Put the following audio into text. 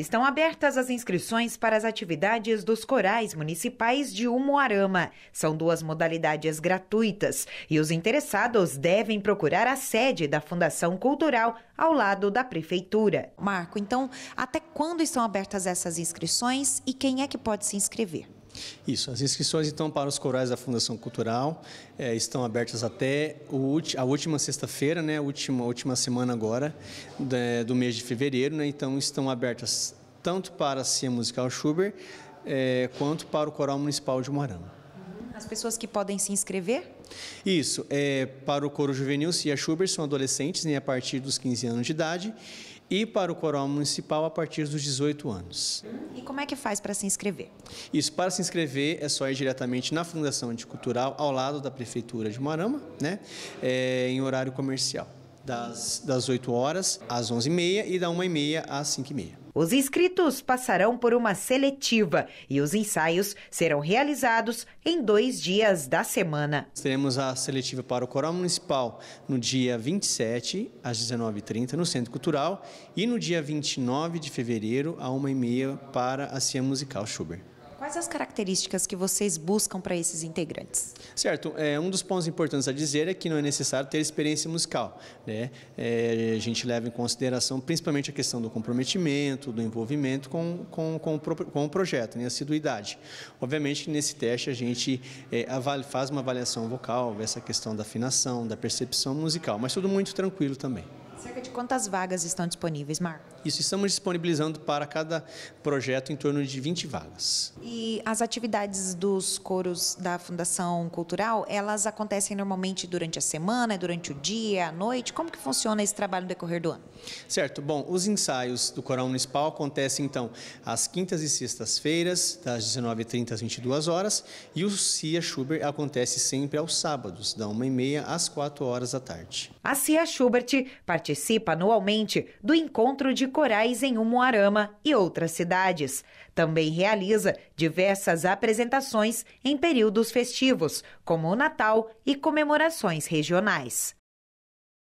Estão abertas as inscrições para as atividades dos corais municipais de Umuarama. São duas modalidades gratuitas e os interessados devem procurar a sede da Fundação Cultural ao lado da Prefeitura. Marco, então, até quando estão abertas essas inscrições e quem é que pode se inscrever? Isso, as inscrições então para os corais da Fundação Cultural é, estão abertas até o, a última sexta-feira, né, última, última semana agora do mês de fevereiro, né, então estão abertas tanto para a Cia Musical Schubert é, eh, quanto para o Coral Municipal de Moarama. As pessoas que podem se inscrever? Isso, é, para o coro juvenil, Cia Schubert são adolescentes né, a partir dos 15 anos de idade e para o coral municipal a partir dos 18 anos. E como é que faz para se inscrever? Isso, para se inscrever é só ir diretamente na Fundação Anticultural, ao lado da Prefeitura de Moarama, né? É, em horário comercial, das, das 8 horas às 11h30 e da 1h30 às 5h30. Os inscritos passarão por uma seletiva e os ensaios serão realizados em dois dias da semana. Teremos a seletiva para o Coral Municipal no dia 27, às 19h30, no Centro Cultural, e no dia 29 de fevereiro, à 1h30, para a Cia Musical Schubert. Quais as características que vocês buscam para esses integrantes? Certo, é, um dos pontos importantes a dizer é que não é necessário ter experiência musical. Né? É, a gente leva em consideração principalmente a questão do comprometimento, do envolvimento com, com, com, com o projeto, né? assiduidade. Obviamente, nesse teste a gente é, avali, faz uma avaliação vocal, essa questão da afinação, da percepção musical, mas tudo muito tranquilo também. Cerca de quantas vagas estão disponíveis, Marco? Isso, estamos disponibilizando para cada projeto em torno de 20 vagas. E as atividades dos coros da Fundação Cultural, elas acontecem normalmente durante a semana, durante o dia, à noite? Como que funciona esse trabalho no decorrer do ano? Certo, bom, os ensaios do Coral Municipal acontecem, então, às quintas e sextas-feiras, das 19h30 às 22 horas, e o Cia Schubert acontece sempre aos sábados, da 1h30 às 4 horas da tarde. A Cia Schubert participa participa anualmente do Encontro de Corais em Umuarama e outras cidades. Também realiza diversas apresentações em períodos festivos, como o Natal e comemorações regionais.